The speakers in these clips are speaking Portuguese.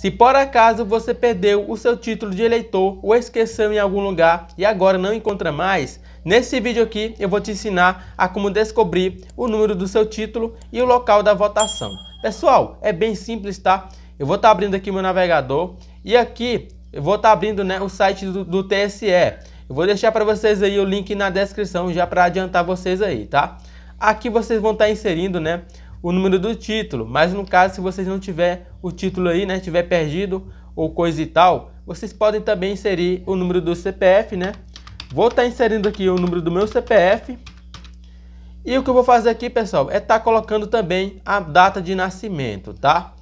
Se por acaso você perdeu o seu título de eleitor ou esqueceu em algum lugar e agora não encontra mais, nesse vídeo aqui eu vou te ensinar a como descobrir o número do seu título e o local da votação. Pessoal, é bem simples, tá? Eu vou estar tá abrindo aqui meu navegador e aqui eu vou estar tá abrindo né, o site do, do TSE. Eu vou deixar para vocês aí o link na descrição já para adiantar vocês aí, tá? Aqui vocês vão estar tá inserindo né, o número do título, mas no caso se vocês não tiver o título aí, né, tiver perdido ou coisa e tal, vocês podem também inserir o número do CPF, né? Vou estar tá inserindo aqui o número do meu CPF. E o que eu vou fazer aqui, pessoal, é estar tá colocando também a data de nascimento, tá?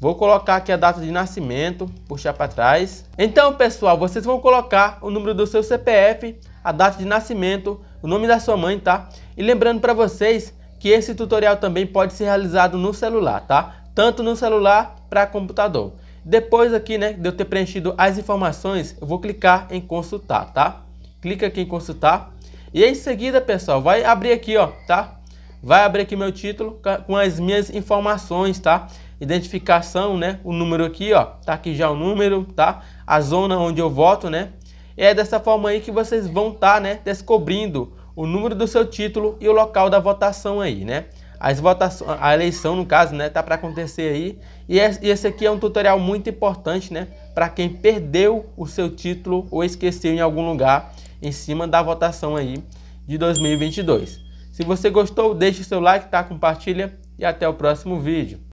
Vou colocar aqui a data de nascimento, puxar para trás. Então, pessoal, vocês vão colocar o número do seu CPF, a data de nascimento, o nome da sua mãe, tá? E lembrando para vocês que esse tutorial também pode ser realizado no celular, tá? Tanto no celular para computador. Depois aqui, né, de eu ter preenchido as informações, eu vou clicar em consultar, tá? Clica aqui em consultar. E em seguida, pessoal, vai abrir aqui, ó, tá? Vai abrir aqui meu título com as minhas informações, tá? Identificação, né? O número aqui, ó, tá aqui já o número, tá? A zona onde eu voto, né? E é dessa forma aí que vocês vão estar, tá, né, descobrindo o número do seu título e o local da votação aí, né? As votações, a eleição, no caso, né, tá para acontecer aí. E esse aqui é um tutorial muito importante, né, para quem perdeu o seu título ou esqueceu em algum lugar em cima da votação aí de 2022. Se você gostou, deixe seu like, tá? Compartilha e até o próximo vídeo.